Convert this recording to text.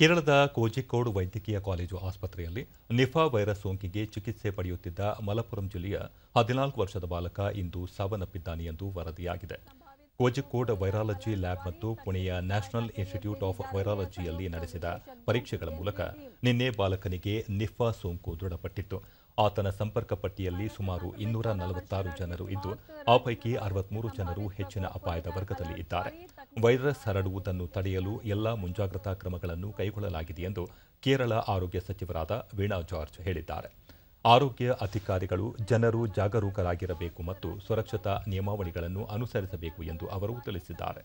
ಕೇರಳದ ಕೋಜಿಕೋಡ್ ವೈದ್ಯಕೀಯ ಕಾಲೇಜು ಆಸ್ಪತ್ರೆಯಲ್ಲಿ ನಿಫಾ ವೈರಸ್ ಸೋಂಕಿಗೆ ಚಿಕಿತ್ಸೆ ಪಡೆಯುತ್ತಿದ್ದ ಮಲಪುರಂ ಜಿಲ್ಲೆಯ ಹದಿನಾಲ್ಕು ವರ್ಷದ ಬಾಲಕ ಇಂದು ಸಾವನ್ನಪ್ಪಿದ್ದಾನೆ ಎಂದು ವರದಿಯಾಗಿದೆ ಕೋಜಿಕೋಡ್ ವೈರಾಲಜಿ ಲ್ಯಾಬ್ ಮತ್ತು ಪುಣೆಯ ನ್ಯಾಷನಲ್ ಇನ್ಸ್ಟಿಟ್ಯೂಟ್ ಆಫ್ ವೈರಾಲಜಿಯಲ್ಲಿ ನಡೆಸಿದ ಪರೀಕ್ಷೆಗಳ ಮೂಲಕ ನಿನ್ನೆ ಬಾಲಕನಿಗೆ ನಿಫಾ ಸೋಂಕು ದೃಢಪಟ್ಟಿತ್ತು ಆತನ ಸಂಪರ್ಕ ಪಟ್ಟಿಯಲ್ಲಿ ಸುಮಾರು ಇನ್ನೂರ ನಲವತ್ತಾರು ಜನರು ಇದ್ದು ಆ ಪೈಕಿ ಅರವತ್ಮೂರು ಜನರು ಹೆಚ್ಚಿನ ಅಪಾಯದ ವರ್ಗದಲ್ಲಿ ಇದ್ದಾರೆ ವೈರಸ್ ಹರಡುವುದನ್ನು ತಡೆಯಲು ಎಲ್ಲಾ ಮುಂಜಾಗ್ರತಾ ಕ್ರಮಗಳನ್ನು ಕೈಗೊಳ್ಳಲಾಗಿದೆ ಎಂದು ಕೇರಳ ಆರೋಗ್ಯ ಸಚಿವರಾದ ವೀಣಾ ಜಾರ್ಜ್ ಹೇಳಿದ್ದಾರೆ ಆರೋಗ್ಯ ಅಧಿಕಾರಿಗಳು ಜನರು ಜಾಗರೂಕರಾಗಿರಬೇಕು ಮತ್ತು ಸುರಕ್ಷತಾ ನಿಯಮಾವಳಿಗಳನ್ನು ಅನುಸರಿಸಬೇಕು ಎಂದು ಅವರು ತಿಳಿಸಿದ್ದಾರೆ